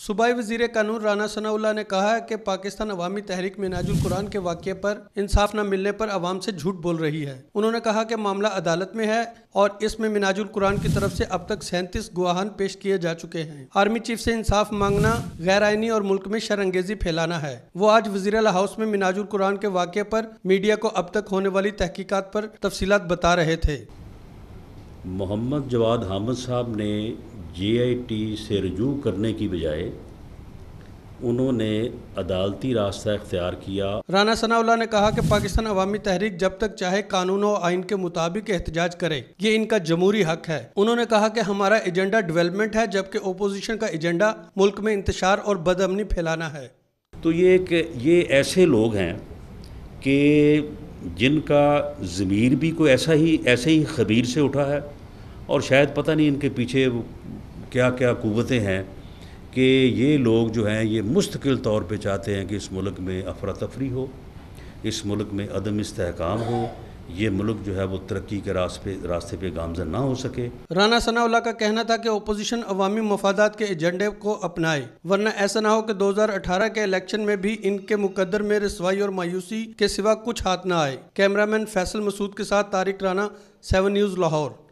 सूबाई वजीर कानून राना सनाउल्ला ने कहा कि पाकिस्तान अवामी तहरीक में नाजुल कुरान के वाक्य पर इंसाफ न मिलने पर अवाम से झूठ बोल रही है उन्होंने कहा कि मामला अदालत में है और इसमें मिनाजुल कुरान की तरफ से अब तक सैंतीस गुहान पेश किए जा चुके हैं आर्मी चीफ से इंसाफ मांगना गैर आइनी और मुल्क में शरंगेजी फैलाना है वो आज वजीर हाउस में मिनाजुल कुरान के वाक्य पर मीडिया को अब तक होने वाली तहकीकत पर तफसीत बता रहे थे मोहम्मद जवाद हामद साहब ने जीआईटी से रजू करने की बजाय उन्होंने अदालती रास्ता अख्तियार किया राना सनाउल्ला ने कहा कि पाकिस्तान अवामी तहरीक जब तक चाहे कानून और आइन के मुताबिक एहतजाज करे ये इनका जमहूरी हक है उन्होंने कहा कि हमारा एजेंडा डेवलपमेंट है जबकि ओपोजिशन का एजेंडा मुल्क में इंतजार और बदअमनी फैलाना है तो ये एक ये ऐसे लोग हैं कि जिनका ज़मीर भी कोई ऐसा ही ऐसे ही खबीर से उठा है और शायद पता नहीं इनके पीछे क्या क्या कुतें हैं कि ये लोग जो हैं ये मुस्तकिल तौर पे चाहते हैं कि इस मुल्क में अफरा तफरी हो इस मुल्क में अदम इसकाम हो ये मुल्क जो है वो तरक्की के रास्ते रास्ते पे गामजन ना हो सके राना सनाउल्ला का कहना था कि अपोजिशन अवामी मफादात के एजेंडे को अपनाए वरना ऐसा ना हो कि 2018 के इलेक्शन में भी इनके मुकदर में रसवाई और मायूसी के सिवा कुछ हाथ ना आए कैमरामैन फैसल मसूद के साथ तारिक राना सेवन न्यूज़ लाहौर